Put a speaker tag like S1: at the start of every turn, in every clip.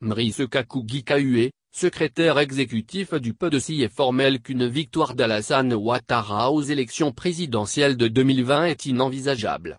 S1: Mrice secrétaire exécutif du PDC, est formel qu'une victoire d'Alassane Ouattara aux élections présidentielles de 2020 est inenvisageable.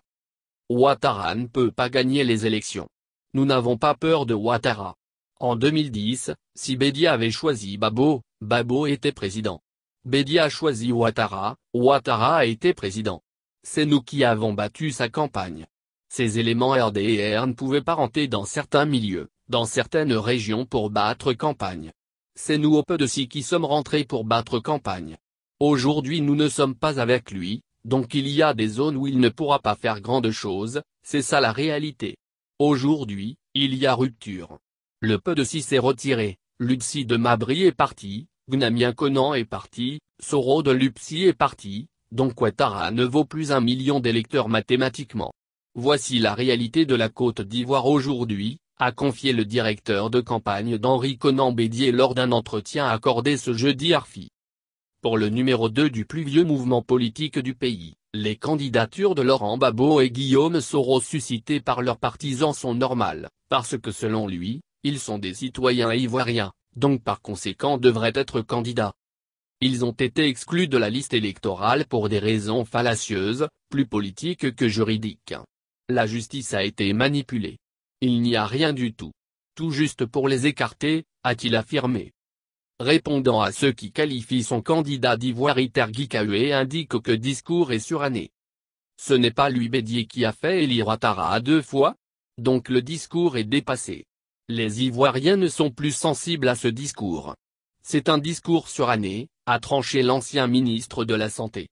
S1: Ouattara ne peut pas gagner les élections. Nous n'avons pas peur de Ouattara. En 2010, si Bédia avait choisi Babo, Babo était président. Bédia a choisi Ouattara, Ouattara a été président. C'est nous qui avons battu sa campagne. Ces éléments RDR ne pouvaient pas rentrer dans certains milieux dans certaines régions pour battre campagne. C'est nous au peu de si qui sommes rentrés pour battre campagne. Aujourd'hui nous ne sommes pas avec lui, donc il y a des zones où il ne pourra pas faire grande chose, c'est ça la réalité. Aujourd'hui, il y a rupture. Le peu de si s'est retiré, l'Utsi de Mabri est parti, Gnamien Conan est parti, Soro de Lupsi est parti, donc Ouattara ne vaut plus un million d'électeurs mathématiquement. Voici la réalité de la Côte d'Ivoire aujourd'hui, a confié le directeur de campagne d'Henri Conan Bédier lors d'un entretien accordé ce jeudi à Arfi. Pour le numéro 2 du plus vieux mouvement politique du pays, les candidatures de Laurent Babot et Guillaume Soro suscitées par leurs partisans sont normales, parce que selon lui, ils sont des citoyens ivoiriens, donc par conséquent devraient être candidats. Ils ont été exclus de la liste électorale pour des raisons fallacieuses, plus politiques que juridiques. La justice a été manipulée. Il n'y a rien du tout. Tout juste pour les écarter, a-t-il affirmé. Répondant à ceux qui qualifient son candidat d'Ivoire Tergikaue indique que discours est suranné. Ce n'est pas lui Bédier qui a fait élire à deux fois Donc le discours est dépassé. Les Ivoiriens ne sont plus sensibles à ce discours. C'est un discours suranné, a tranché l'ancien ministre de la Santé.